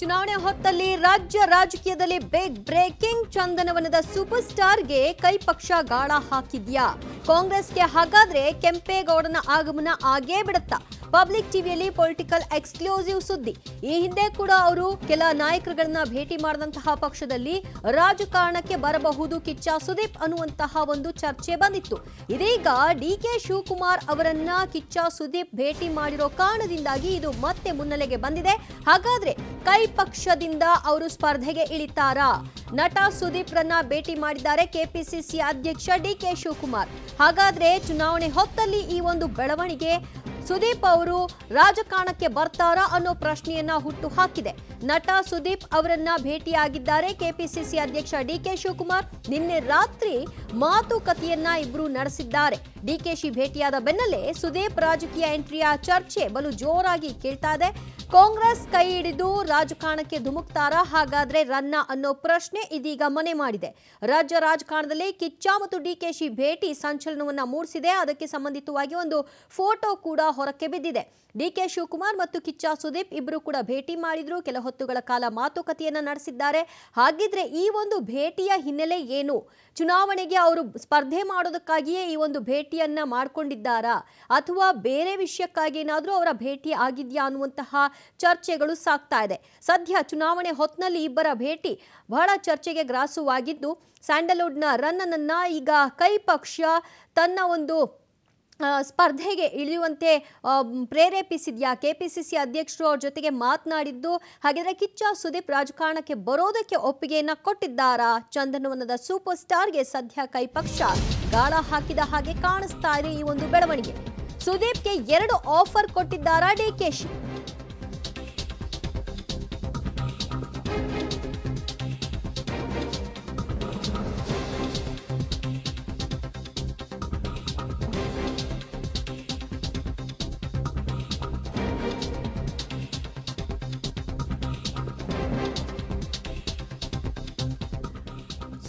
ಚುನಾವಣೆ ಹೊತ್ತಲ್ಲಿ ರಾಜ್ಯ ರಾಜಕೀಯದಲ್ಲಿ ಬಿಗ್ ಬ್ರೇಕಿಂಗ್ ಚಂದನವನದ ಸೂಪರ್ ಸ್ಟಾರ್ಗೆ ಕೈ ಪಕ್ಷ ಗಾಳ ಹಾಕಿದ್ಯಾ ಕಾಂಗ್ರೆಸ್ಗೆ ಹಾಗಾದ್ರೆ ಕೆಂಪೇಗೌಡನ ಆಗಮನ ಆಗೇ ಬಿಡುತ್ತಾ ಪಬ್ಲಿಕ್ ಟಿವಿಯಲ್ಲಿ ಪೊಲಿಟಿಕಲ್ ಎಕ್ಸ್ಕ್ಲೂಸಿವ್ ಸುದ್ದಿ ಈ ಹಿಂದೆ ಕೂಡ ಅವರು ಕೆಲ ನಾಯಕರುಗಳನ್ನ ಭೇಟಿ ಮಾಡಿದಂತಹ ಪಕ್ಷದಲ್ಲಿ ರಾಜಕಾರಣಕ್ಕೆ ಬರಬಹುದು ಕಿಚ್ಚ ಸುದೀಪ್ ಅನ್ನುವಂತಹ ಒಂದು ಚರ್ಚೆ ಬಂದಿತ್ತು ಇದೀಗ ಡಿ ಕೆ ಶಿವಕುಮಾರ್ ಅವರನ್ನ ಕಿಚ್ಚ ಸುದೀಪ್ ಭೇಟಿ ಮಾಡಿರೋ ಕಾರಣದಿಂದಾಗಿ ಇದು ಮತ್ತೆ ಮುನ್ನೆಲೆಗೆ ಬಂದಿದೆ ಹಾಗಾದ್ರೆ ಕೈ ಪಕ್ಷದಿಂದ ಅವರು ಸ್ಪರ್ಧೆಗೆ ಇಳಿತಾರಾ ನಟ ಸುದೀಪ್ ರನ್ನ ಭೇಟಿ ಮಾಡಿದ್ದಾರೆ ಕೆಪಿಸಿಸಿ ಅಧ್ಯಕ್ಷ ಡಿ ಕೆ ಶಿವಕುಮಾರ್ ಹಾಗಾದ್ರೆ ಚುನಾವಣೆ ಹೊತ್ತಲ್ಲಿ ಈ ಒಂದು ಬೆಳವಣಿಗೆ ಸುದೀಪ್ ಅವರು ರಾಜಕಾರಣಕ್ಕೆ ಬರ್ತಾರಾ ಅನ್ನೋ ಪ್ರಶ್ನೆಯನ್ನ ಹುಟ್ಟು ಹಾಕಿದೆ ನಟ ಸುದೀಪ್ ಅವರನ್ನ ಭೇಟಿಯಾಗಿದ್ದಾರೆ ಕೆಪಿಸಿಸಿ ಅಧ್ಯಕ್ಷ ಡಿಕೆ ಶಿವಕುಮಾರ್ ನಿನ್ನೆ ರಾತ್ರಿ ಮಾತುಕತೆಯನ್ನ ಇಬ್ಬರು ನಡೆಸಿದ್ದಾರೆ ಡಿಕೆಶಿ ಭೇಟಿಯಾದ ಬೆನ್ನಲ್ಲೇ ಸುದೀಪ್ ರಾಜಕೀಯ ಎಂಟ್ರಿಯ ಚರ್ಚೆ ಬಲು ಜೋರಾಗಿ ಕೇಳ್ತಾ ಇದೆ ಕಾಂಗ್ರೆಸ್ ಕೈ ಹಿಡಿದು ರಾಜಕಾರಣಕ್ಕೆ ಧುಮುಕ್ತಾರ ಹಾಗಾದ್ರೆ ರನ್ನ ಅನ್ನೋ ಪ್ರಶ್ನೆ ಇದೀಗ ಮನೆ ಮಾಡಿದೆ ರಾಜ್ಯ ರಾಜಕಾರಣದಲ್ಲಿ ಕಿಚ್ಚ ಮತ್ತು ಡಿಕೆಶಿ ಭೇಟಿ ಸಂಚಲನವನ್ನ ಮೂಡಿಸಿದೆ ಅದಕ್ಕೆ ಸಂಬಂಧಿತವಾಗಿ ಒಂದು ಫೋಟೋ ಕೂಡ ಹೊರಕ್ಕೆ ಬಿದ್ದಿದೆ ಡಿಕೆ ಶಿವಕುಮಾರ್ ಮತ್ತು ಕಿಚ್ಚ ಸುದೀಪ್ ಇಬ್ಬರು ಕೂಡ ಭೇಟಿ ಮಾಡಿದ್ರು ಕೆಲ ಹೊತ್ತುಗಳ ಕಾಲ ಮಾತುಕತೆಯನ್ನು ನಡೆಸಿದ್ದಾರೆ ಹಾಗಿದ್ರೆ ಈ ಒಂದು ಭೇಟಿಯ ಹಿನ್ನೆಲೆ ಏನು ಚುನಾವಣೆಗೆ ಅವರು ಸ್ಪರ್ಧೆ ಮಾಡೋದಕ್ಕಾಗಿಯೇ ಈ ಒಂದು ಭೇಟಿಯನ್ನ ಮಾಡಿಕೊಂಡಿದ್ದಾರಾ ಅಥವಾ ಬೇರೆ ವಿಷಯಕ್ಕಾಗಿ ಏನಾದರೂ ಅವರ ಭೇಟಿ ಆಗಿದೆಯಾ ಅನ್ನುವಂತಹ ಚರ್ಚೆಗಳು ಸಾಕ್ತಾ ಇದೆ ಸದ್ಯ ಚುನಾವಣೆ ಹೊತ್ತಿನಲ್ಲಿ ಇಬ್ಬರ ಭೇಟಿ ಬಹಳ ಚರ್ಚೆಗೆ ಗ್ರಾಸುವಾಗಿದ್ದು ಸ್ಯಾಂಡಲ್ವುಡ್ನ ರನ್ನನನ್ನ ಈಗ ಕೈ ಪಕ್ಷ ತನ್ನ ಒಂದು ಸ್ಪರ್ಧೆಗೆ ಇಳಿಯುವಂತೆ ಪ್ರೇರೇಪಿಸಿದ್ಯಾ ಕೆ ಪಿ ಸಿ ಸಿ ಅಧ್ಯಕ್ಷರು ಅವ್ರ ಜೊತೆಗೆ ಮಾತನಾಡಿದ್ದು ಹಾಗಿದ್ರೆ ಕಿಚ್ಚ ಸುದೀಪ್ ರಾಜಕಾರಣಕ್ಕೆ ಬರೋದಕ್ಕೆ ಒಪ್ಪಿಗೆಯನ್ನು ಕೊಟ್ಟಿದ್ದಾರಾ ಚಂದನವನದ ಸೂಪರ್ ಸ್ಟಾರ್ಗೆ ಸದ್ಯ ಕೈ ಪಕ್ಷ ಗಾಳ ಹಾಕಿದ ಹಾಗೆ ಕಾಣಿಸ್ತಾ ಇದೆ ಈ ಒಂದು ಬೆಳವಣಿಗೆ ಸುದೀಪ್ಗೆ ಎರಡು ಆಫರ್ ಕೊಟ್ಟಿದ್ದಾರಾ ಶಿ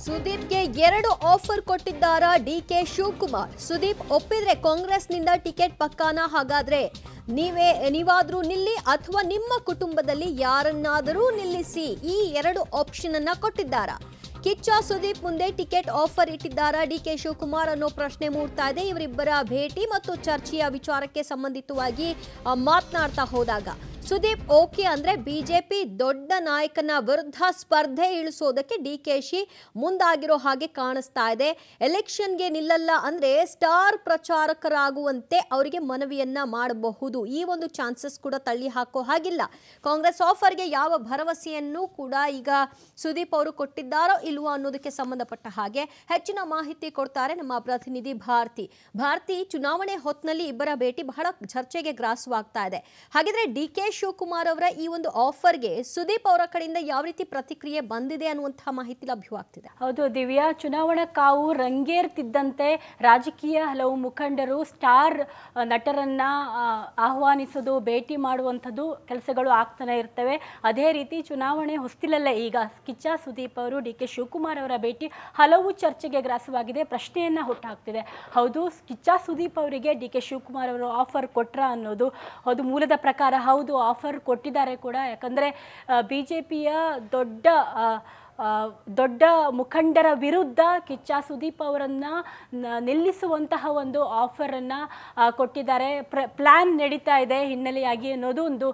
ಸುದೀಪ್ಗೆ ಎರಡು ಆಫರ್ ಡಿ ಕೆ ಶಿವಕುಮಾರ್ ಸುದೀಪ್ ಒಪ್ಪಿದ್ರೆ ಕಾಂಗ್ರೆಸ್ನಿಂದ ಟಿಕೆಟ್ ಪಕ್ಕಾನ ಹಾಗಾದ್ರೆ ನೀವೇ ನೀವಾದ್ರೂ ನಿಲ್ಲಿ ಅಥವಾ ನಿಮ್ಮ ಕುಟುಂಬದಲ್ಲಿ ಯಾರನ್ನಾದರೂ ನಿಲ್ಲಿಸಿ ಈ ಎರಡು ಆಪ್ಷನ್ ಅನ್ನ ಕೊಟ್ಟಿದ್ದಾರ ಕಿಚ್ಚ ಸುದೀಪ್ ಮುಂದೆ ಟಿಕೆಟ್ ಆಫರ್ ಇಟ್ಟಿದ್ದಾರಾ ಕೆ ಶಿವಕುಮಾರ್ ಅನ್ನೋ ಪ್ರಶ್ನೆ ಮೂಡ್ತಾ ಇದೆ ಇವರಿಬ್ಬರ ಭೇಟಿ ಮತ್ತು ಚರ್ಚೆಯ ವಿಚಾರಕ್ಕೆ ಸಂಬಂಧಿತವಾಗಿ ಮಾತನಾಡ್ತಾ ಹೋದಾಗ ಸುದೀಪ್ ಓಕೆ ಅಂದ್ರೆ ಬಿಜೆಪಿ ದೊಡ್ಡ ನಾಯಕನ ವಿರುದ್ಧ ಸ್ಪರ್ಧೆ ಇಳಿಸೋದಕ್ಕೆ ಡಿ ಕೆ ಶಿ ಮುಂದಾಗಿರೋ ಹಾಗೆ ಕಾಣಿಸ್ತಾ ಇದೆ ಎಲೆಕ್ಷನ್ಗೆ ನಿಲ್ಲಲ್ಲ ಅಂದ್ರೆ ಸ್ಟಾರ್ ಪ್ರಚಾರಕರಾಗುವಂತೆ ಅವರಿಗೆ ಮನವಿಯನ್ನ ಮಾಡಬಹುದು ಈ ಒಂದು ಚಾನ್ಸಸ್ ಕೂಡ ತಳ್ಳಿ ಹಾಕೋ ಹಾಗಿಲ್ಲ ಕಾಂಗ್ರೆಸ್ ಆಫರ್ಗೆ ಯಾವ ಭರವಸೆಯನ್ನು ಕೂಡ ಈಗ ಸುದೀಪ್ ಅವರು ಕೊಟ್ಟಿದ್ದಾರೋ ಇಲ್ವೋ ಅನ್ನೋದಕ್ಕೆ ಸಂಬಂಧಪಟ್ಟ ಹಾಗೆ ಹೆಚ್ಚಿನ ಮಾಹಿತಿ ಕೊಡ್ತಾರೆ ನಮ್ಮ ಪ್ರತಿನಿಧಿ ಭಾರತಿ ಭಾರತಿ ಚುನಾವಣೆ ಹೊತ್ತಿನಲ್ಲಿ ಇಬ್ಬರ ಭೇಟಿ ಬಹಳ ಚರ್ಚೆಗೆ ಗ್ರಾಸವಾಗ್ತಾ ಇದೆ ಹಾಗಿದ್ರೆ ಡಿ ಕೆ ಶಿವಕುಮಾರ್ ಅವರ ಈ ಒಂದು ಆಫರ್ಗೆ ಸುದೀಪ್ ಅವರ ಕಡೆಯಿಂದ ಯಾವ ರೀತಿ ಪ್ರತಿಕ್ರಿಯೆ ಬಂದಿದೆ ಅನ್ನುವಂತಹ ಮಾಹಿತಿ ಲಭ್ಯವಾಗ್ತಿದೆ ಹೌದು ದಿವ್ಯಾ ಚುನಾವಣಾ ಕಾವು ರಂಗೇರ್ತಿದ್ದಂತೆ ರಾಜಕೀಯ ಹಲವು ಮುಖಂಡರು ಸ್ಟಾರ್ ನಟರನ್ನ ಆಹ್ವಾನಿಸೋದು ಭೇಟಿ ಮಾಡುವಂಥದ್ದು ಕೆಲಸಗಳು ಆಗ್ತಾನೆ ಇರ್ತವೆ ಅದೇ ರೀತಿ ಚುನಾವಣೆ ಹೊಸ್ತಿಲಲ್ಲೇ ಈಗ ಕಿಚ್ಚ ಸುದೀಪ್ ಅವರು ಡಿ ಕೆ ಶಿವಕುಮಾರ್ ಅವರ ಭೇಟಿ ಹಲವು ಚರ್ಚೆಗೆ ಗ್ರಾಸವಾಗಿದೆ ಪ್ರಶ್ನೆಯನ್ನ ಹುಟ್ಟಾಗ್ತಿದೆ ಹೌದು ಕಿಚ್ಚ ಸುದೀಪ್ ಅವರಿಗೆ ಡಿ ಕೆ ಶಿವಕುಮಾರ್ ಅವರು ಆಫರ್ ಕೊಟ್ರ ಅನ್ನೋದು ಅದು ಮೂಲದ ಪ್ರಕಾರ ಹೌದು ಆಫರ್ ಕೊಟ್ಟಿದ್ದಾರೆ ಕೂಡ ಯಾಕಂದರೆ ಬಿ ಜೆ ಪಿಯ ದೊಡ್ಡ ದೊಡ್ಡ ಮುಖಂಡರ ವಿರುದ್ಧ ಕಿಚ್ಚ ಸುದೀಪ್ ಅವರನ್ನು ನಿಲ್ಲಿಸುವಂತಹ ಒಂದು ಆಫರನ್ನು ಕೊಟ್ಟಿದ್ದಾರೆ ಪ್ರ ಪ್ಲ್ಯಾನ್ ನಡೀತಾ ಇದೆ ಹಿನ್ನೆಲೆಯಾಗಿ ಅನ್ನೋದು ಒಂದು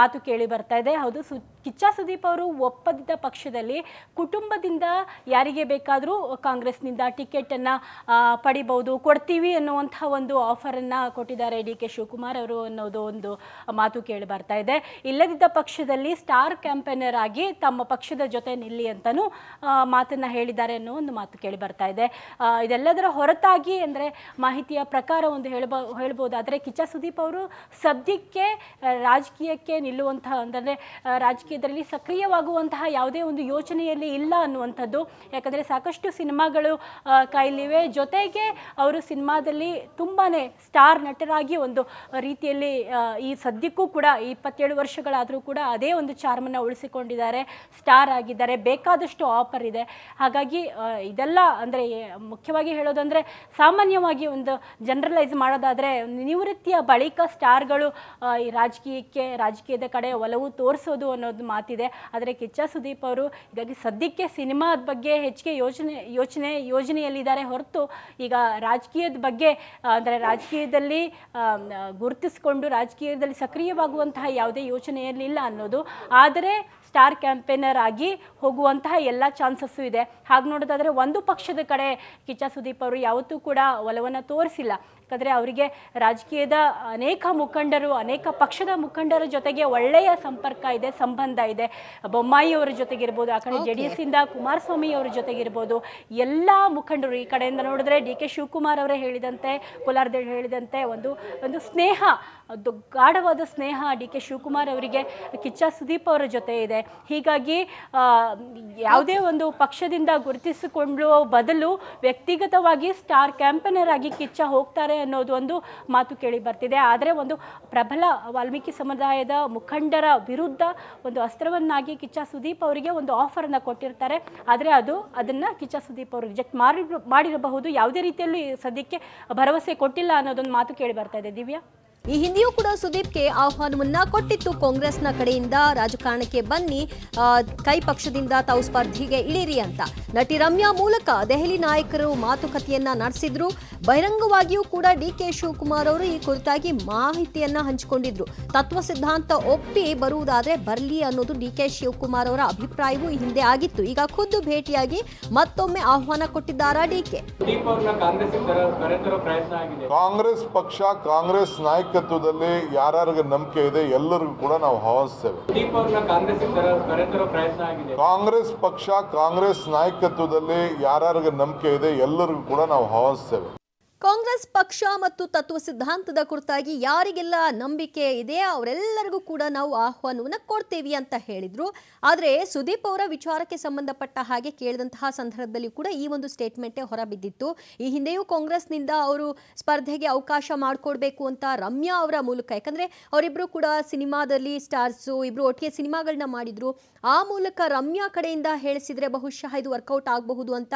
ಮಾತು ಕೇಳಿ ಬರ್ತಾ ಇದೆ ಹೌದು ಸು ಕಿಚ್ಚ ಸುದೀಪ್ ಅವರು ಒಪ್ಪದಿದ್ದ ಪಕ್ಷದಲ್ಲಿ ಕುಟುಂಬದಿಂದ ಯಾರಿಗೆ ಬೇಕಾದರೂ ಕಾಂಗ್ರೆಸ್ನಿಂದ ಟಿಕೆಟನ್ನು ಪಡಿಬಹುದು ಕೊಡ್ತೀವಿ ಅನ್ನುವಂಥ ಒಂದು ಆಫರನ್ನು ಕೊಟ್ಟಿದ್ದಾರೆ ಡಿ ಕೆ ಶಿವಕುಮಾರ್ ಅವರು ಅನ್ನೋದು ಒಂದು ಮಾತು ಕೇಳಿ ಬರ್ತಾ ಇದೆ ಇಲ್ಲದಿದ್ದ ಪಕ್ಷದಲ್ಲಿ ಸ್ಟಾರ್ ಕ್ಯಾಂಪೇನರ್ ಆಗಿ ತಮ್ಮ ಪಕ್ಷದ ಜೊತೆ ನಿಲ್ಲಿ ಅಂತಲೂ ಮಾತನ್ನು ಹೇಳಿದ್ದಾರೆ ಅನ್ನೋ ಒಂದು ಮಾತು ಕೇಳಿ ಬರ್ತಾ ಇದೆ ಇದೆಲ್ಲದರ ಹೊರತಾಗಿ ಅಂದರೆ ಮಾಹಿತಿಯ ಪ್ರಕಾರ ಒಂದು ಹೇಳ್ಬೋ ಹೇಳ್ಬೋದಾದರೆ ಕಿಚ್ಚ ಸುದೀಪ್ ಅವರು ಸದ್ಯಕ್ಕೆ ರಾಜಕೀಯಕ್ಕೆ ನಿಲ್ಲುವಂತಹ ಅಂದರೆ ರಾಜಕೀಯ ಇದರಲ್ಲಿ ಸಕ್ರಿಯವಾಗುವಂತಹ ಯಾವುದೇ ಒಂದು ಯೋಚನೆಯಲ್ಲಿ ಇಲ್ಲ ಅನ್ನುವಂಥದ್ದು ಯಾಕಂದರೆ ಸಾಕಷ್ಟು ಸಿನಿಮಾಗಳು ಕಾಯ್ಲಿವೆ ಜೊತೆಗೆ ಅವರು ಸಿನಿಮಾದಲ್ಲಿ ತುಂಬಾ ಸ್ಟಾರ್ ನಟರಾಗಿ ಒಂದು ರೀತಿಯಲ್ಲಿ ಈ ಸದ್ಯಕ್ಕೂ ಕೂಡ ಇಪ್ಪತ್ತೇಳು ವರ್ಷಗಳಾದರೂ ಕೂಡ ಅದೇ ಒಂದು ಚಾರ್ಮನ್ನು ಉಳಿಸಿಕೊಂಡಿದ್ದಾರೆ ಸ್ಟಾರ್ ಆಗಿದ್ದಾರೆ ಬೇಕಾದಷ್ಟು ಆಫರ್ ಇದೆ ಹಾಗಾಗಿ ಇದೆಲ್ಲ ಅಂದರೆ ಮುಖ್ಯವಾಗಿ ಹೇಳೋದಂದರೆ ಸಾಮಾನ್ಯವಾಗಿ ಒಂದು ಜನರಲೈಸ್ ಮಾಡೋದಾದರೆ ನಿವೃತ್ತಿಯ ಬಳಿಕ ಸ್ಟಾರ್ಗಳು ಈ ರಾಜಕೀಯಕ್ಕೆ ರಾಜಕೀಯದ ಕಡೆ ಒಲವು ತೋರಿಸೋದು ಅನ್ನೋದು ಮಾತಿದೆ ಆದರೆ ಕಿಚ್ಚ ಸುದೀಪ್ ಅವರು ಹೀಗಾಗಿ ಸದ್ಯಕ್ಕೆ ಸಿನಿಮಾದ ಬಗ್ಗೆ ಹೆಚ್ಚಿಗೆ ಯೋಚನೆ ಯೋಚನೆ ಯೋಜನೆಯಲ್ಲಿದ್ದಾರೆ ಹೊರತು ಈಗ ರಾಜಕೀಯದ ಬಗ್ಗೆ ಅಂದರೆ ರಾಜಕೀಯದಲ್ಲಿ ಗುರುತಿಸಿಕೊಂಡು ರಾಜಕೀಯದಲ್ಲಿ ಸಕ್ರಿಯವಾಗುವಂತಹ ಯಾವುದೇ ಯೋಚನೆಯಲ್ಲಿಲ್ಲ ಅನ್ನೋದು ಆದರೆ ಸ್ಟಾರ್ ಕ್ಯಾಂಪೇನರ್ ಆಗಿ ಹೋಗುವಂತಹ ಎಲ್ಲ ಚಾನ್ಸಸ್ಸು ಇದೆ ಹಾಗೆ ನೋಡೋದಾದರೆ ಒಂದು ಪಕ್ಷದ ಕಡೆ ಕಿಚ್ಚ ಸುದೀಪ್ ಅವರು ಯಾವತ್ತೂ ಕೂಡ ಒಲವನ್ನು ತೋರಿಸಿಲ್ಲ ಯಾಕಂದರೆ ಅವರಿಗೆ ರಾಜಕೀಯದ ಅನೇಕ ಮುಖಂಡರು ಅನೇಕ ಪಕ್ಷದ ಮುಖಂಡರ ಜೊತೆಗೆ ಒಳ್ಳೆಯ ಸಂಪರ್ಕ ಇದೆ ಸಂಬಂಧ ಇದೆ ಬೊಮ್ಮಾಯಿ ಅವರ ಜೊತೆಗಿರ್ಬೋದು ಆ ಕಡೆ ಜೆ ಡಿ ಎಸ್ ಇಂದ ಕುಮಾರಸ್ವಾಮಿ ಅವರ ಜೊತೆಗಿರ್ಬೋದು ಎಲ್ಲ ಮುಖಂಡರು ಈ ಕಡೆಯಿಂದ ನೋಡಿದ್ರೆ ಡಿ ಕೆ ಶಿವಕುಮಾರ್ ಅವರೇ ಹೇಳಿದಂತೆ ಕೋಲಾರದ ಹೇಳಿದಂತೆ ಒಂದು ಒಂದು ಸ್ನೇಹ ಗಾಢವಾದ ಸ್ನೇಹ ಡಿ ಕೆ ಶಿವಕುಮಾರ್ ಅವರಿಗೆ ಕಿಚ್ಚ ಸುದೀಪ್ ಅವರ ಜೊತೆ ಇದೆ ಹೀಗಾಗಿ ಯಾವುದೇ ಒಂದು ಪಕ್ಷದಿಂದ ಗುರುತಿಸಿಕೊಳ್ಳುವ ಬದಲು ವ್ಯಕ್ತಿಗತವಾಗಿ ಸ್ಟಾರ್ ಕ್ಯಾಂಪೇನರ್ ಆಗಿ ಕಿಚ್ಚ ಹೋಗ್ತಾರೆ ಅನ್ನೋದು ಒಂದು ಮಾತು ಕೇಳಿ ಬರ್ತಿದೆ ಆದರೆ ಒಂದು ಪ್ರಬಲ ವಾಲ್ಮೀಕಿ ಸಮುದಾಯದ ಮುಖಂಡರ ವಿರುದ್ಧ ಒಂದು ಅಸ್ತ್ರವನ್ನಾಗಿ ಕಿಚ್ಚ ಸುದೀಪ್ ಅವರಿಗೆ ಒಂದು ಆಫರನ್ನು ಕೊಟ್ಟಿರ್ತಾರೆ ಆದರೆ ಅದು ಅದನ್ನು ಕಿಚ್ಚ ಸುದೀಪ್ ಅವರು ರಿಜೆಕ್ಟ್ ಮಾಡಿ ಮಾಡಿರಬಹುದು ಯಾವುದೇ ರೀತಿಯಲ್ಲೂ ಸದ್ಯಕ್ಕೆ ಭರವಸೆ ಕೊಟ್ಟಿಲ್ಲ ಅನ್ನೋದೊಂದು ಮಾತು ಕೇಳಿ ಬರ್ತಾ ಇದೆ ದಿವ್ಯಾ ಈ ಹಿಂದೆಯೂ ಕೂಡ ಸುದೀಪ್ಗೆ ಆಹ್ವಾನವನ್ನ ಕೊಟ್ಟಿತ್ತು ಕಾಂಗ್ರೆಸ್ನ ಕಡೆಯಿಂದ ರಾಜಕಾರಣಕ್ಕೆ ಬನ್ನಿ ಕೈ ಪಕ್ಷದಿಂದ ತಾವು ಸ್ಪರ್ಧೆಗೆ ಇಳಿರಿ ಅಂತ ನಟಿ ರಮ್ಯಾ ಮೂಲಕ ದೆಹಲಿ ನಾಯಕರು ಮಾತುಕತೆಯನ್ನ ನಡೆಸಿದ್ರು ಬಹಿರಂಗವಾಗಿಯೂ ಕೂಡ ಡಿ ಕೆ ಶಿವಕುಮಾರ್ ಅವರು ಈ ಕುರಿತಾಗಿ ಮಾಹಿತಿಯನ್ನ ಹಂಚಿಕೊಂಡಿದ್ರು ತತ್ವ ಸಿದ್ಧಾಂತ ಒಪ್ಪಿ ಬರುವುದಾದ್ರೆ ಬರಲಿ ಅನ್ನೋದು ಡಿ ಕೆ ಶಿವಕುಮಾರ್ ಅವರ ಅಭಿಪ್ರಾಯವೂ ಹಿಂದೆ ಆಗಿತ್ತು ಈಗ ಖುದ್ದು ಭೇಟಿಯಾಗಿ ಮತ್ತೊಮ್ಮೆ ಆಹ್ವಾನ ಕೊಟ್ಟಿದ್ದಾರಾ ಡಿಕೆ ಕಾಂಗ್ರೆಸ್ ಪಕ್ಷ ಕಾಂಗ್ರೆಸ್ ನಾಯಕ ನಾಯಕತ್ವದಲ್ಲಿ ಯಾರ್ಯಾರಿಗೆ ನಂಬಿಕೆ ಇದೆ ಎಲ್ಲರಿಗೂ ಕೂಡ ನಾವು ಹಾವಿಸ್ತೇವೆ ಕಾಂಗ್ರೆಸ್ ಪಕ್ಷ ಕಾಂಗ್ರೆಸ್ ನಾಯಕತ್ವದಲ್ಲಿ ಯಾರ್ಯಾರಿಗೆ ನಂಬಿಕೆ ಇದೆ ಎಲ್ಲರಿಗೂ ಕೂಡ ನಾವು ಹಾವಿಸ್ತೇವೆ ಕಾಂಗ್ರೆಸ್ ಪಕ್ಷ ಮತ್ತು ತತ್ವ ಸಿದ್ಧಾಂತದ ಕುರಿತಾಗಿ ಯಾರಿಗೆಲ್ಲ ನಂಬಿಕೆ ಇದೆ ಅವರೆಲ್ಲರಿಗೂ ಕೂಡ ನಾವು ಆಹ್ವಾನವನ್ನು ಕೊಡ್ತೀವಿ ಅಂತ ಹೇಳಿದರು ಆದರೆ ಸುದೀಪ್ ಅವರ ವಿಚಾರಕ್ಕೆ ಸಂಬಂಧಪಟ್ಟ ಹಾಗೆ ಕೇಳಿದಂತಹ ಸಂದರ್ಭದಲ್ಲಿ ಕೂಡ ಈ ಒಂದು ಸ್ಟೇಟ್ಮೆಂಟೇ ಹೊರಬಿದ್ದಿತ್ತು ಈ ಹಿಂದೆಯೂ ಕಾಂಗ್ರೆಸ್ನಿಂದ ಅವರು ಸ್ಪರ್ಧೆಗೆ ಅವಕಾಶ ಮಾಡಿಕೊಡ್ಬೇಕು ಅಂತ ರಮ್ಯಾ ಅವರ ಮೂಲಕ ಯಾಕಂದರೆ ಅವರಿಬ್ಬರು ಕೂಡ ಸಿನಿಮಾದಲ್ಲಿ ಸ್ಟಾರ್ಸು ಇಬ್ಬರು ಒಟ್ಟಿಗೆ ಸಿನಿಮಾಗಳನ್ನ ಮಾಡಿದ್ರು ಆ ಮೂಲಕ ರಮ್ಯಾ ಕಡೆಯಿಂದ ಹೇಳಿಸಿದರೆ ಬಹುಶಃ ಇದು ವರ್ಕೌಟ್ ಆಗಬಹುದು ಅಂತ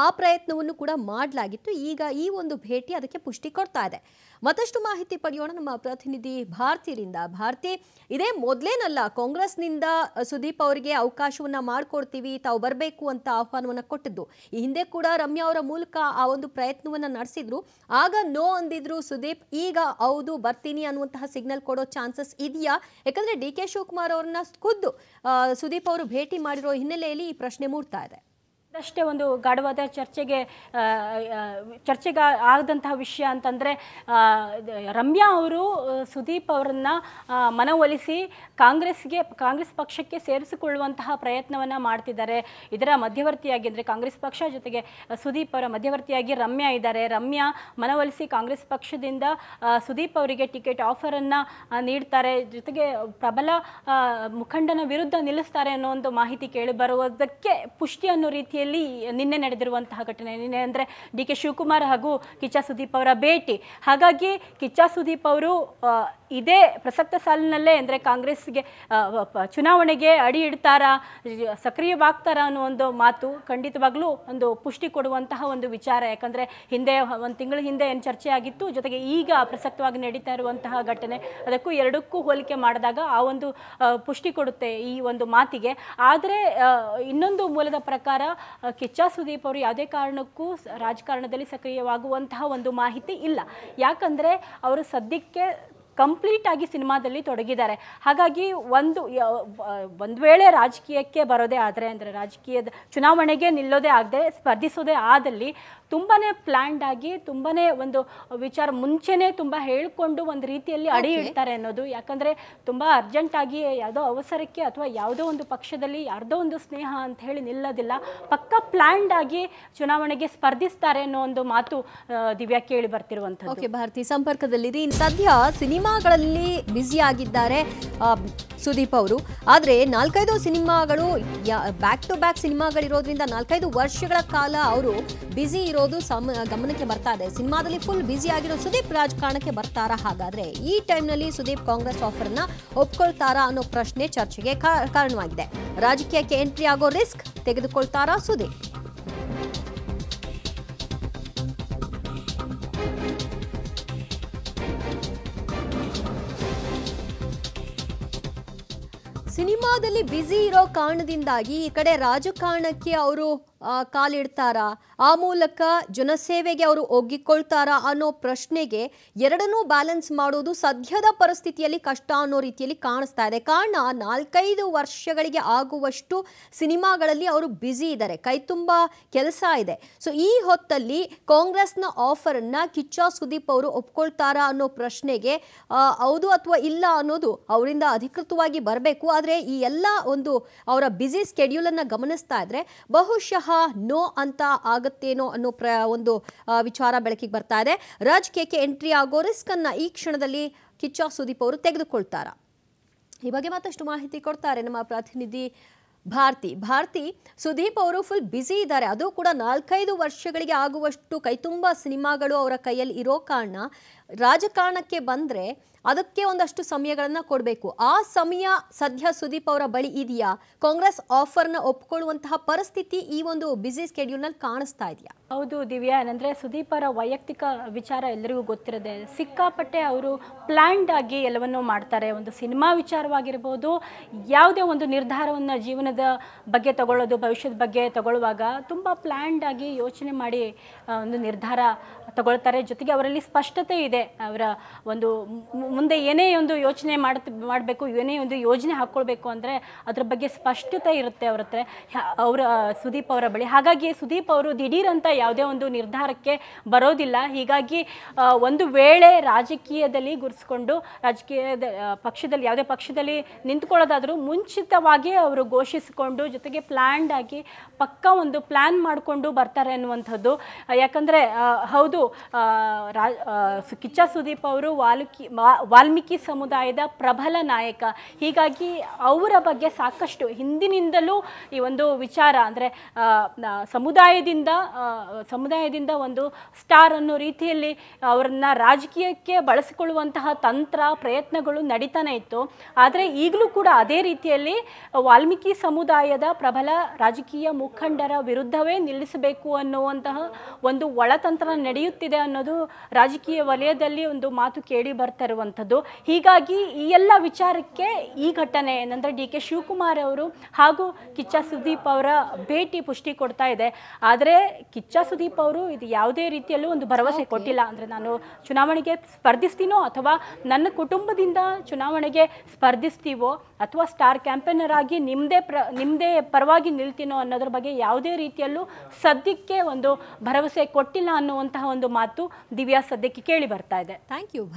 ಆ ಪ್ರಯತ್ನವನ್ನು ಕೂಡ ಮಾಡಲಾಗಿತ್ತು ಈಗ ಈ ಒಂದು ಭೇಟಿ ಅದಕ್ಕೆ ಪುಷ್ಟಿ ಕೊಡ್ತಾ ಇದೆ ಮತ್ತಷ್ಟು ಮಾಹಿತಿ ಪಡೆಯೋಣ ನಮ್ಮ ಪ್ರತಿನಿಧಿ ಭಾರತೀರಿಂದ ಭಾರತಿ ಇದೇ ಮೊದಲೇನಲ್ಲ ಕಾಂಗ್ರೆಸ್ನಿಂದ ಸುದೀಪ್ ಅವರಿಗೆ ಅವಕಾಶವನ್ನ ಮಾಡಿಕೊಡ್ತೀವಿ ತಾವು ಬರಬೇಕು ಅಂತ ಆಹ್ವಾನವನ್ನು ಕೊಟ್ಟಿದ್ದು ಈ ಹಿಂದೆ ಕೂಡ ರಮ್ಯಾ ಅವರ ಮೂಲಕ ಆ ಒಂದು ಪ್ರಯತ್ನವನ್ನು ನಡೆಸಿದ್ರು ಆಗ ನೋ ಅಂದಿದ್ರು ಸುದೀಪ್ ಈಗ ಹೌದು ಬರ್ತೀನಿ ಅನ್ನುವಂತಹ ಸಿಗ್ನಲ್ ಕೊಡೋ ಚಾನ್ಸಸ್ ಇದೆಯಾ ಯಾಕಂದ್ರೆ ಡಿ ಕೆ ಶಿವಕುಮಾರ್ ಅವ್ರನ್ನ ಖುದ್ದು ಸುದೀಪ್ ಅವರು ಭೇಟಿ ಮಾಡಿರೋ ಹಿನ್ನೆಲೆಯಲ್ಲಿ ಈ ಪ್ರಶ್ನೆ ಮೂಡ್ತಾ ಇದೆ ಅಷ್ಟೇ ಒಂದು ಗಾಢವಾದ ಚರ್ಚೆಗೆ ಚರ್ಚೆಗೆ ಆಗದಂತಹ ವಿಷಯ ಅಂತಂದರೆ ರಮ್ಯಾ ಅವರು ಸುದೀಪ್ ಅವರನ್ನು ಮನವೊಲಿಸಿ ಕಾಂಗ್ರೆಸ್ಗೆ ಕಾಂಗ್ರೆಸ್ ಪಕ್ಷಕ್ಕೆ ಸೇರಿಸಿಕೊಳ್ಳುವಂತಹ ಪ್ರಯತ್ನವನ್ನು ಮಾಡ್ತಿದ್ದಾರೆ ಇದರ ಮಧ್ಯವರ್ತಿಯಾಗಿ ಅಂದರೆ ಕಾಂಗ್ರೆಸ್ ಪಕ್ಷ ಜೊತೆಗೆ ಸುದೀಪ್ ಅವರ ಮಧ್ಯವರ್ತಿಯಾಗಿ ರಮ್ಯಾ ಇದ್ದಾರೆ ರಮ್ಯಾ ಮನವೊಲಿಸಿ ಕಾಂಗ್ರೆಸ್ ಪಕ್ಷದಿಂದ ಸುದೀಪ್ ಅವರಿಗೆ ಟಿಕೆಟ್ ಆಫರನ್ನು ನೀಡ್ತಾರೆ ಜೊತೆಗೆ ಪ್ರಬಲ ಮುಖಂಡನ ವಿರುದ್ಧ ನಿಲ್ಲಿಸ್ತಾರೆ ಅನ್ನೋ ಒಂದು ಮಾಹಿತಿ ಕೇಳಿ ಬರುವುದಕ್ಕೆ ಪುಷ್ಟಿ ಅನ್ನೋ ರೀತಿಯ ನಿನ್ನೆ ನಡೆದಿರುವಂತಹ ಘಟನೆ ನಿನ್ನೆ ಅಂದರೆ ಡಿ ಕೆ ಶಿವಕುಮಾರ್ ಹಾಗೂ ಕಿಚ್ಚ ಸುದೀಪ್ ಅವರ ಭೇಟಿ ಹಾಗಾಗಿ ಕಿಚ್ಚಾ ಸುದೀಪ್ ಅವರು ಇದೇ ಪ್ರಸಕ್ತ ಸಾಲಿನಲ್ಲೇ ಅಂದರೆ ಕಾಂಗ್ರೆಸ್ಗೆ ಚುನಾವಣೆಗೆ ಅಡಿ ಇಡ್ತಾರಾ ಸಕ್ರಿಯವಾಗ್ತಾರಾ ಅನ್ನೋ ಒಂದು ಮಾತು ಖಂಡಿತವಾಗ್ಲೂ ಒಂದು ಪುಷ್ಟಿ ಕೊಡುವಂತಹ ಒಂದು ವಿಚಾರ ಯಾಕಂದರೆ ಹಿಂದೆ ಒಂದು ತಿಂಗಳ ಹಿಂದೆ ಏನು ಚರ್ಚೆ ಆಗಿತ್ತು ಜೊತೆಗೆ ಈಗ ಪ್ರಸಕ್ತವಾಗಿ ನಡೀತಾ ಇರುವಂತಹ ಘಟನೆ ಅದಕ್ಕೂ ಎರಡಕ್ಕೂ ಹೋಲಿಕೆ ಮಾಡಿದಾಗ ಆ ಒಂದು ಪುಷ್ಟಿ ಕೊಡುತ್ತೆ ಈ ಒಂದು ಮಾತಿಗೆ ಆದರೆ ಇನ್ನೊಂದು ಮೂಲದ ಪ್ರಕಾರ ಕಿಚ್ಚ ಸುದೀಪ್ ಅವರು ಯಾವುದೇ ಕಾರಣಕ್ಕೂ ರಾಜಕಾರಣದಲ್ಲಿ ಸಕ್ರಿಯವಾಗುವಂತಹ ಒಂದು ಮಾಹಿತಿ ಇಲ್ಲ ಯಾಕಂದರೆ ಅವರು ಸದ್ಯಕ್ಕೆ ಕಂಪ್ಲೀಟ್ ಆಗಿ ಸಿನಿಮಾದಲ್ಲಿ ತೊಡಗಿದ್ದಾರೆ ಹಾಗಾಗಿ ಒಂದು ಒಂದು ವೇಳೆ ರಾಜಕೀಯಕ್ಕೆ ಬರೋದೇ ಆದರೆ ಅಂದರೆ ರಾಜಕೀಯದ ಚುನಾವಣೆಗೆ ನಿಲ್ಲೋದೇ ಆಗದೆ ಸ್ಪರ್ಧಿಸೋದೇ ಆದಲ್ಲಿ ತುಂಬಾ ಪ್ಲ್ಯಾಂಡ್ ಆಗಿ ತುಂಬಾ ಒಂದು ವಿಚಾರ ಮುಂಚೆನೆ ತುಂಬ ಹೇಳ್ಕೊಂಡು ಒಂದು ರೀತಿಯಲ್ಲಿ ಅಡಿ ಇಡ್ತಾರೆ ಅನ್ನೋದು ಯಾಕಂದರೆ ತುಂಬ ಆಗಿ ಯಾವುದೋ ಅವಸರಕ್ಕೆ ಅಥವಾ ಯಾವುದೋ ಒಂದು ಪಕ್ಷದಲ್ಲಿ ಯಾರ್ದೋ ಒಂದು ಸ್ನೇಹ ಅಂತ ಹೇಳಿ ನಿಲ್ಲೋದಿಲ್ಲ ಪಕ್ಕ ಪ್ಲ್ಯಾಂಡ್ ಆಗಿ ಚುನಾವಣೆಗೆ ಸ್ಪರ್ಧಿಸ್ತಾರೆ ಅನ್ನೋ ಒಂದು ಮಾತು ದಿವ್ಯಾ ಕೇಳಿ ಬರ್ತಿರುವಂಥದ್ದು ಓಕೆ ಭಾರತಿ ಸಂಪರ್ಕದಲ್ಲಿರಿ ಸದ್ಯ ಸಿನಿಮಾಗಳಲ್ಲಿ ಬ್ಯುಸಿ ಆಗಿದ್ದಾರೆ ಸುದೀಪ್ ಅವರು ಆದರೆ ನಾಲ್ಕೈದು ಸಿನಿಮಾಗಳು ಬ್ಯಾಕ್ ಟು ಬ್ಯಾಕ್ ಸಿನಿಮಾಗಳಿರೋದ್ರಿಂದ ನಾಲ್ಕೈದು ವರ್ಷಗಳ ಕಾಲ ಅವರು ಬ್ಯುಸಿ ಇರೋ ಇರೋದು ಗಮನಕ್ಕೆ ಬರ್ತಾ ಇದೆ ಸಿನಿಮಾದಲ್ಲಿ ಫುಲ್ ಬ್ಯುಸಿ ಆಗಿರೋ ಸುದೀಪ್ ರಾಜಕಾರಣಕ್ಕೆ ಬರ್ತಾರ ಹಾಗಾದ್ರೆ ಈ ಟೈಮ್ನಲ್ಲಿ ಸುದೀಪ್ ಕಾಂಗ್ರೆಸ್ ಆಫರ್ ನ ಒಪ್ಕೊಳ್ತಾರಾ ಅನ್ನೋ ಪ್ರಶ್ನೆ ಚರ್ಚೆಗೆ ಕಾರಣವಾಗಿದೆ ರಾಜಕೀಯಕ್ಕೆ ಎಂಟ್ರಿ ಆಗೋ ರಿಸ್ಕ್ ತೆಗೆದುಕೊಳ್ತಾರಾ ಸುದೀಪ್ ಸಿನಿಮಾದಲ್ಲಿ ಬ್ಯುಸಿ ಇರೋ ಕಾರಣದಿಂದಾಗಿ ಈ ಕಡೆ ರಾಜಕಾರಣಕ್ಕೆ ಅವರು ಕಾಲಿಡ್ತಾರಾ ಆ ಮೂಲಕ ಜನಸೇವೆಗೆ ಅವರು ಒಗ್ಗಿಕೊಳ್ತಾರಾ ಅನ್ನೋ ಪ್ರಶ್ನೆಗೆ ಎರಡನ್ನೂ ಬ್ಯಾಲೆನ್ಸ್ ಮಾಡೋದು ಸದ್ಯದ ಪರಿಸ್ಥಿತಿಯಲ್ಲಿ ಕಷ್ಟ ಅನ್ನೋ ರೀತಿಯಲ್ಲಿ ಕಾಣಿಸ್ತಾ ಇದೆ ಕಾರಣ ನಾಲ್ಕೈದು ವರ್ಷಗಳಿಗೆ ಆಗುವಷ್ಟು ಸಿನಿಮಾಗಳಲ್ಲಿ ಅವರು ಬ್ಯುಸಿ ಇದ್ದಾರೆ ಕೈ ತುಂಬ ಕೆಲಸ ಇದೆ ಸೊ ಈ ಹೊತ್ತಲ್ಲಿ ಕಾಂಗ್ರೆಸ್ನ ಆಫರನ್ನು ಕಿಚ್ಚ ಸುದೀಪ್ ಅವರು ಒಪ್ಕೊಳ್ತಾರಾ ಅನ್ನೋ ಪ್ರಶ್ನೆಗೆ ಹೌದು ಅಥವಾ ಇಲ್ಲ ಅನ್ನೋದು ಅವರಿಂದ ಅಧಿಕೃತವಾಗಿ ಬರಬೇಕು ಆದರೆ ಈ ಎಲ್ಲ ಒಂದು ಅವರ ಬ್ಯುಸಿ ಸ್ಕೆಡ್ಯೂಲನ್ನು ಗಮನಿಸ್ತಾ ಇದ್ರೆ ಬಹುಶಃ ನೋ ಅಂತ ಆಗತ್ತೇನೋ ಅನ್ನೋ ಪ್ರ ಒಂದು ವಿಚಾರ ಬೆಳಕಿಗೆ ಬರ್ತಾ ಇದೆ ರಾಜ್ ಕೆ ಕೆ ಎಂಟ್ರಿ ಆಗೋ ರಿಸ್ಕ್ ಅನ್ನ ಈ ಕ್ಷಣದಲ್ಲಿ ಕಿಚ್ಚ ಸುದೀಪ್ ಅವರು ತೆಗೆದುಕೊಳ್ತಾರ ಈ ಬಗ್ಗೆ ಮತ್ತಷ್ಟು ಮಾಹಿತಿ ಕೊಡ್ತಾರೆ ನಮ್ಮ ಪ್ರತಿನಿಧಿ ಭಾರತಿ ಭಾರತಿ ಸುದೀಪ್ ಅವರು ಫುಲ್ ಬ್ಯುಸಿ ಇದ್ದಾರೆ ಅದು ಕೂಡ ನಾಲ್ಕೈದು ವರ್ಷಗಳಿಗೆ ಆಗುವಷ್ಟು ಕೈತುಂಬ ಸಿನಿಮಾಗಳು ಅವರ ಕೈಯಲ್ಲಿ ಇರೋ ಕಾರಣ ರಾಜಕಾರಣಕ್ಕೆ ಬಂದರೆ ಅದಕ್ಕೆ ಒಂದಷ್ಟು ಸಮಯಗಳನ್ನು ಕೊಡಬೇಕು ಆ ಸಮಯ ಸದ್ಯ ಸುದೀಪ್ ಅವರ ಬಳಿ ಇದೆಯಾ ಕಾಂಗ್ರೆಸ್ ಆಫರ್ನ ಒಪ್ಕೊಳ್ಳುವಂತಹ ಪರಿಸ್ಥಿತಿ ಈ ಒಂದು ಬ್ಯುಸಿ ಸ್ಕೆಡ್ಯೂಲ್ನಲ್ಲಿ ಕಾಣಿಸ್ತಾ ಇದೆಯಾ ಹೌದು ದಿವ್ಯಾ ಏನಂದರೆ ಸುದೀಪ್ ಅವರ ವೈಯಕ್ತಿಕ ವಿಚಾರ ಎಲ್ಲರಿಗೂ ಗೊತ್ತಿರದೆ ಸಿಕ್ಕಾಪಟ್ಟೆ ಅವರು ಪ್ಲ್ಯಾಂಡ್ ಆಗಿ ಎಲ್ಲವನ್ನೂ ಮಾಡ್ತಾರೆ ಒಂದು ಸಿನಿಮಾ ವಿಚಾರವಾಗಿರ್ಬೋದು ಯಾವುದೇ ಒಂದು ನಿರ್ಧಾರವನ್ನು ಜೀವನದ ಬಗ್ಗೆ ತಗೊಳ್ಳೋದು ಭವಿಷ್ಯದ ಬಗ್ಗೆ ತಗೊಳ್ಳುವಾಗ ತುಂಬ ಪ್ಲ್ಯಾಂಡ್ ಆಗಿ ಯೋಚನೆ ಮಾಡಿ ಒಂದು ನಿರ್ಧಾರ ತಗೊಳ್ತಾರೆ ಜೊತೆಗೆ ಅವರಲ್ಲಿ ಸ್ಪಷ್ಟತೆ ಇದೆ ಅವರ ಒಂದು ಮುಂದೆ ಏನೇ ಒಂದು ಯೋಚನೆ ಮಾಡ್ತ ಮಾಡಬೇಕು ಏನೇ ಒಂದು ಯೋಜನೆ ಹಾಕ್ಕೊಳ್ಬೇಕು ಅಂದರೆ ಅದ್ರ ಬಗ್ಗೆ ಸ್ಪಷ್ಟತೆ ಇರುತ್ತೆ ಅವ್ರ ಹತ್ರ ಅವರ ಸುದೀಪ್ ಅವರ ಬಳಿ ಹಾಗಾಗಿ ಸುದೀಪ್ ಅವರು ದಿಢೀರಂತ ಯಾವುದೇ ಒಂದು ನಿರ್ಧಾರಕ್ಕೆ ಬರೋದಿಲ್ಲ ಹೀಗಾಗಿ ಒಂದು ವೇಳೆ ರಾಜಕೀಯದಲ್ಲಿ ಗುರ್ಸ್ಕೊಂಡು ರಾಜಕೀಯದ ಪಕ್ಷದಲ್ಲಿ ಯಾವುದೇ ಪಕ್ಷದಲ್ಲಿ ನಿಂತ್ಕೊಳ್ಳೋದಾದರೂ ಮುಂಚಿತವಾಗಿ ಅವರು ಘೋಷಿಸಿಕೊಂಡು ಜೊತೆಗೆ ಪ್ಲ್ಯಾಂಡ್ ಆಗಿ ಪಕ್ಕ ಒಂದು ಪ್ಲ್ಯಾನ್ ಮಾಡಿಕೊಂಡು ಬರ್ತಾರೆ ಅನ್ನುವಂಥದ್ದು ಯಾಕಂದರೆ ಹೌದು ರಾ ಕಿಚ್ಚ ಸುದೀಪ್ ಅವರು ವಾಲ್ಕಿ ವಾಲ್ಮೀಕಿ ಸಮುದಾಯದ ಪ್ರಬಲ ನಾಯಕ ಹೀಗಾಗಿ ಅವರ ಬಗ್ಗೆ ಸಾಕಷ್ಟು ಹಿಂದಿನಿಂದಲೂ ಈ ಒಂದು ವಿಚಾರ ಅಂದರೆ ಸಮುದಾಯದಿಂದ ಸಮುದಾಯದಿಂದ ಒಂದು ಸ್ಟಾರ್ ಅನ್ನೋ ರೀತಿಯಲ್ಲಿ ಅವರನ್ನ ರಾಜಕೀಯಕ್ಕೆ ಬಳಸಿಕೊಳ್ಳುವಂತಹ ತಂತ್ರ ಪ್ರಯತ್ನಗಳು ನಡೀತಾನೆ ಇತ್ತು ಆದರೆ ಈಗಲೂ ಕೂಡ ಅದೇ ರೀತಿಯಲ್ಲಿ ವಾಲ್ಮೀಕಿ ಸಮುದಾಯದ ಪ್ರಬಲ ರಾಜಕೀಯ ಮುಖಂಡರ ವಿರುದ್ಧವೇ ನಿಲ್ಲಿಸಬೇಕು ಅನ್ನುವಂತಹ ಒಂದು ಒಳತಂತ್ರ ನಡೆಯುತ್ತಿದೆ ಅನ್ನೋದು ರಾಜಕೀಯ ವಲಯದಲ್ಲಿ ಒಂದು ಮಾತು ಕೇಳಿ ಬರ್ತಾ ಅನ್ನುವಂಥದ್ದು ಹೀಗಾಗಿ ಈ ಎಲ್ಲ ವಿಚಾರಕ್ಕೆ ಈ ಘಟನೆ ಏನಂದರೆ ಡಿ ಕೆ ಶಿವಕುಮಾರ್ ಅವರು ಹಾಗೂ ಕಿಚ್ಚ ಸುದೀಪ್ ಅವರ ಭೇಟಿ ಪುಷ್ಟಿ ಕೊಡ್ತಾ ಇದೆ ಆದರೆ ಕಿಚ್ಚ ಸುದೀಪ್ ಅವರು ಇದು ಯಾವುದೇ ರೀತಿಯಲ್ಲೂ ಒಂದು ಭರವಸೆ ಕೊಟ್ಟಿಲ್ಲ ಅಂದರೆ ನಾನು ಚುನಾವಣೆಗೆ ಸ್ಪರ್ಧಿಸ್ತೀನೋ ಅಥವಾ ನನ್ನ ಕುಟುಂಬದಿಂದ ಚುನಾವಣೆಗೆ ಸ್ಪರ್ಧಿಸ್ತೀವೋ ಅಥವಾ ಸ್ಟಾರ್ ಕ್ಯಾಂಪೇನರ್ ಆಗಿ ನಿಮ್ಮದೇ ಪ್ರ ನಿಮ್ಮದೇ ಪರವಾಗಿ ನಿಲ್ತೀನೋ ಅನ್ನೋದ್ರ ಬಗ್ಗೆ ಯಾವುದೇ ರೀತಿಯಲ್ಲೂ ಸದ್ಯಕ್ಕೆ ಒಂದು ಭರವಸೆ ಕೊಟ್ಟಿಲ್ಲ ಅನ್ನುವಂತಹ ಒಂದು ಮಾತು ದಿವ್ಯಾ ಸದ್ಯಕ್ಕೆ ಕೇಳಿ ಬರ್ತಾ ಇದೆ ಥ್ಯಾಂಕ್ ಯು